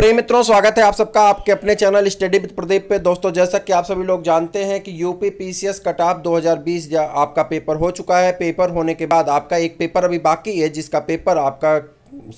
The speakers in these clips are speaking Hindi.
प्रेम मित्रों स्वागत है आप सबका आपके अपने चैनल स्टडी विद प्रदीप पे दोस्तों जैसा कि आप सभी लोग जानते हैं कि यूपी पीसीएस कट ऑफ दो हज़ार आपका पेपर हो चुका है पेपर होने के बाद आपका एक पेपर अभी बाकी है जिसका पेपर आपका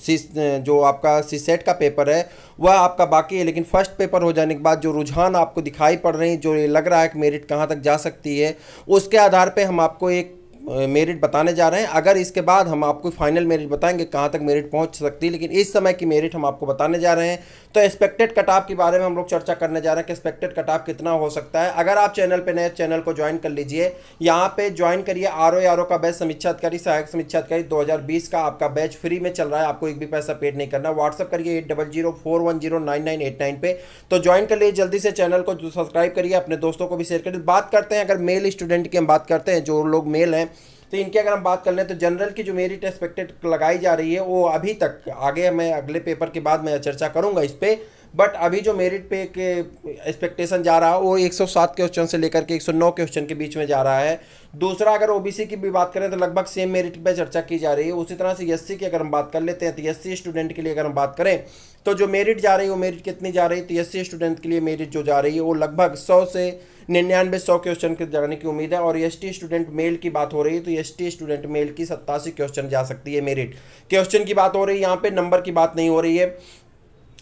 सी जो आपका सी सेट का पेपर है वह आपका बाकी है लेकिन फर्स्ट पेपर हो जाने के बाद जो रुझान आपको दिखाई पड़ रही जो ये लग रहा है कि मेरिट कहाँ तक जा सकती है उसके आधार पर हम आपको एक मेरिट बताने जा रहे हैं अगर इसके बाद हम आपको फाइनल मेरिट बताएंगे कहाँ तक मेरिट पहुँच सकती है लेकिन इस समय की मेरिट हम आपको बताने जा रहे हैं तो एक्सपेक्टेड कट ऑफ के बारे में हम लोग चर्चा करने जा रहे हैं कि एक्सपेक्टेड कट ऑफ कितना हो सकता है अगर आप चैनल पर नए चैनल को ज्वाइन कर लीजिए यहाँ पर ज्वाइन करिए आर ओ का बैच समीक्षा अधिकारी सहायक समीक्षा अधिकारी दो का आपका बैच फ्री में चल रहा है आपको एक भी पैसा पेड नहीं करना व्हाट्सअप करिए eight double zero four one zero nine nine eight nine पे तो ज्वाइन कर लीजिए जल्दी से चैनल को सब्सक्राइब करिए अपने दोस्तों को भी शेयर करिए बात करते हैं अगर मेल स्टूडेंट की हम बात करते हैं जो लोग मेल हैं तो इनकी अगर हम बात कर लें तो जनरल की जो मेरिट एक्सपेक्टेड लगाई जा रही है वो अभी तक आगे मैं अगले पेपर के बाद मैं चर्चा करूंगा इस पर बट अभी जो मेरिट पे के एक्सपेक्टेशन जा रहा है वो 107 क्वेश्चन से लेकर के 109 क्वेश्चन के बीच में जा रहा है दूसरा अगर ओबीसी की भी बात करें तो लगभग सेम मेरिट पे चर्चा की जा रही है उसी तरह से एससी की अगर हम बात कर लेते हैं तो एससी स्टूडेंट के लिए अगर हम बात करें तो जो मेरिट जा रही है वो मेरिट कितनी जा रही है तो एससी स्टूडेंट के लिए मेरिट जो जा रही है वो लगभग सौ से निन्यानवे सौ क्वेश्चन के जाने की उम्मीद है और एस टी स्टूडेंट मेल की बात हो रही है तो एस टी स्टूडेंट मेल की सत्तासी क्वेश्चन जा सकती है मेरिट क्वेश्चन की बात हो रही है यहाँ पे नंबर की बात नहीं हो रही है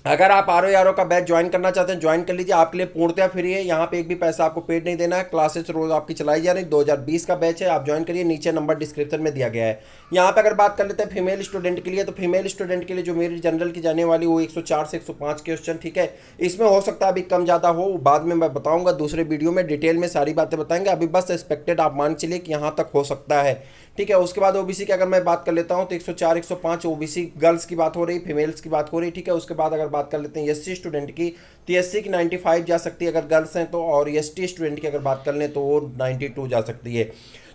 अगर आप आर ओ आर ओ का बैच ज्वाइन करना चाहते हैं ज्वाइन कर लीजिए आपके लिए पूर्णतया फ्री है यहाँ पे एक भी पैसा आपको पेड नहीं देना है क्लासेस रोज आपकी चलाई जा रही है बीस का बैच है आप ज्वाइन करिए नीचे नंबर डिस्क्रिप्शन में दिया गया है यहाँ पे अगर बात कर लेते हैं फीमेल स्टूडेंट के लिए तो फीमेल स्टूडेंट के लिए जो मेरी जनरल की जाने वाली वो एक से एक क्वेश्चन ठीक है इसमें हो सकता है अभी कम ज़्यादा हो बाद में मैं बताऊँगा दूसरे वीडियो में डिटेल में सारी बातें बताएंगे अभी बस एक्सपेक्टेड आप मान चलिए कि यहाँ तक हो सकता है ठीक है उसके बाद ओबीसी की अगर मैं बात कर लेता हूँ तो एक सौ ओबीसी गर्ल्स की बात हो रही फीमेल्स की बात हो रही ठीक है उसके बाद अगर बात कर लेते हैं एस स्टूडेंट की तो एस की 95 जा सकती है अगर गर्ल्स हैं तो और एस स्टूडेंट की अगर बात कर लें तो वो 92 जा सकती है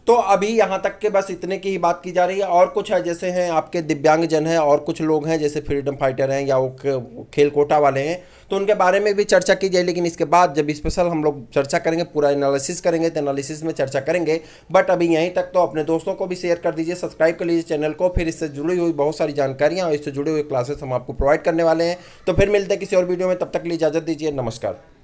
तो अभी यहाँ तक के बस इतने की ही बात की जा रही है और कुछ है जैसे हैं आपके दिव्यांगजन हैं और कुछ लोग हैं जैसे फ्रीडम फाइटर हैं या वो खेल कोटा वाले हैं तो उनके बारे में भी चर्चा की जाए लेकिन इसके बाद जब स्पेशल हम लोग चर्चा करेंगे पूरा एनालिसिस करेंगे तो एनालिसिस में चर्चा करेंगे बट अभी यहीं तक तो अपने दोस्तों को भी शेयर कर दीजिए सब्सक्राइब कर लीजिए चैनल को फिर इससे जुड़ी हुई बहुत सारी जानकारियाँ और इससे जुड़े हुए क्लासेस हम आपको प्रोवाइड करने वाले हैं तो फिर मिलते हैं किसी और वीडियो में तब तक के लिए इजाज़त दीजिए नमस्कार